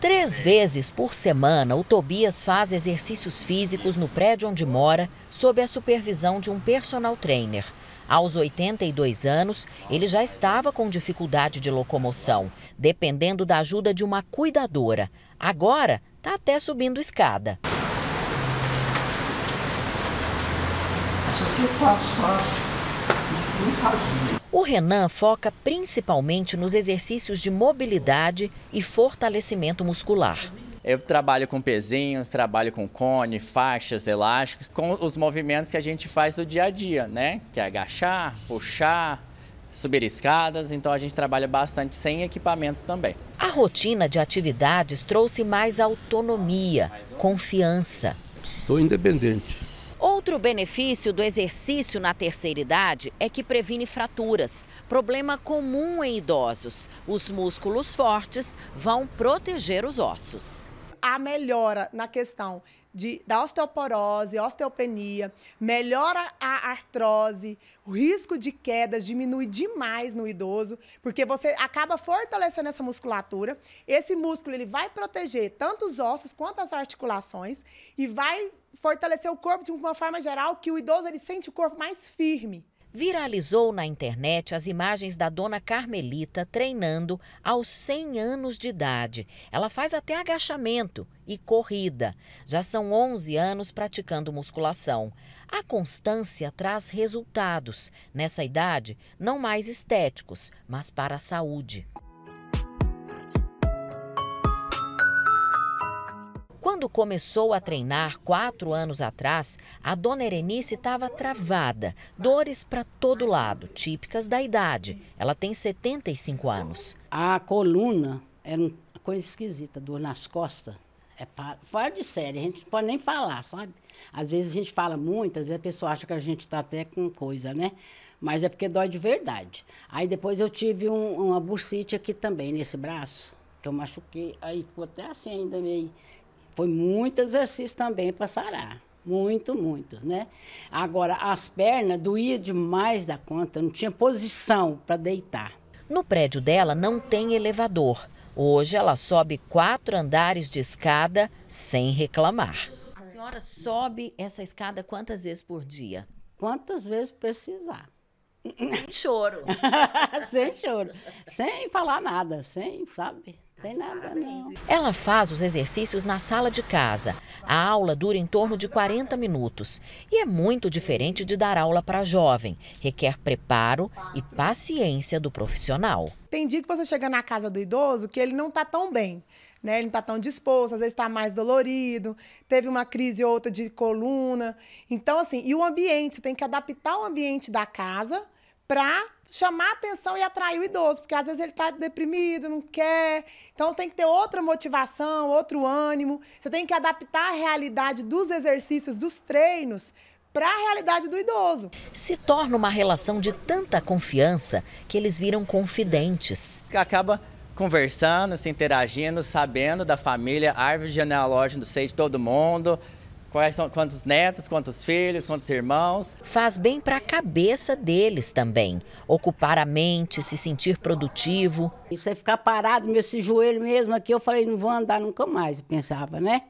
Três vezes por semana, o Tobias faz exercícios físicos no prédio onde mora, sob a supervisão de um personal trainer. Aos 82 anos, ele já estava com dificuldade de locomoção, dependendo da ajuda de uma cuidadora. Agora, está até subindo escada. Isso aqui eu faço, faço, não fazia. Né? O Renan foca principalmente nos exercícios de mobilidade e fortalecimento muscular. Eu trabalho com pezinhos, trabalho com cone, faixas, elásticos, com os movimentos que a gente faz do dia a dia, né? Que é agachar, puxar, subir escadas, então a gente trabalha bastante sem equipamentos também. A rotina de atividades trouxe mais autonomia, confiança. Estou independente. Outro benefício do exercício na terceira idade é que previne fraturas, problema comum em idosos. Os músculos fortes vão proteger os ossos a melhora na questão de, da osteoporose, osteopenia, melhora a artrose, o risco de quedas diminui demais no idoso, porque você acaba fortalecendo essa musculatura. Esse músculo ele vai proteger tanto os ossos quanto as articulações e vai fortalecer o corpo de uma forma geral que o idoso ele sente o corpo mais firme viralizou na internet as imagens da dona Carmelita treinando aos 100 anos de idade. Ela faz até agachamento e corrida. Já são 11 anos praticando musculação. A constância traz resultados, nessa idade, não mais estéticos, mas para a saúde. Quando começou a treinar quatro anos atrás, a dona Erenice estava travada, dores para todo lado, típicas da idade. Ela tem 75 anos. A coluna era uma coisa esquisita, dor nas costas. É fora de série, a gente não pode nem falar, sabe? Às vezes a gente fala muito, às vezes a pessoa acha que a gente está até com coisa, né? Mas é porque dói de verdade. Aí depois eu tive um, uma bursite aqui também, nesse braço, que eu machuquei, aí ficou até assim ainda meio foi muito exercício também para sarar. Muito, muito, né? Agora, as pernas doía demais da conta, não tinha posição para deitar. No prédio dela não tem elevador. Hoje ela sobe quatro andares de escada sem reclamar. A senhora sobe essa escada quantas vezes por dia? Quantas vezes precisar. Sem choro. sem choro. Sem falar nada, sem, sabe? Tem nada não. Ela faz os exercícios na sala de casa. A aula dura em torno de 40 minutos e é muito diferente de dar aula para jovem. Requer preparo e paciência do profissional. Tem dia que você chega na casa do idoso que ele não está tão bem. Né? Ele não está tão disposto, às vezes está mais dolorido, teve uma crise ou outra de coluna. Então, assim, e o ambiente, você tem que adaptar o ambiente da casa para chamar atenção e atrair o idoso, porque às vezes ele está deprimido, não quer. Então tem que ter outra motivação, outro ânimo. Você tem que adaptar a realidade dos exercícios, dos treinos para a realidade do idoso. Se torna uma relação de tanta confiança que eles viram confidentes. Acaba conversando, se interagindo, sabendo da família, árvore genealógica, não sei de todo mundo, Quais são quantos netos, quantos filhos, quantos irmãos? Faz bem para a cabeça deles também. Ocupar a mente, se sentir produtivo. Isso é ficar parado, meu esse joelho mesmo aqui, eu falei, não vou andar nunca mais, eu pensava, né?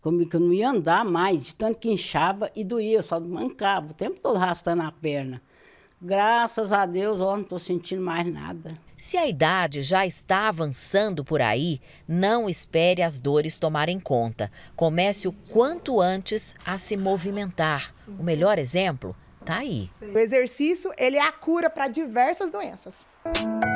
Comigo que eu não ia andar mais, de tanto que inchava e doía, eu só mancava o tempo todo arrastando a perna. Graças a Deus, hoje não estou sentindo mais nada. Se a idade já está avançando por aí, não espere as dores tomarem conta. Comece o quanto antes a se movimentar. O melhor exemplo está aí. O exercício ele é a cura para diversas doenças.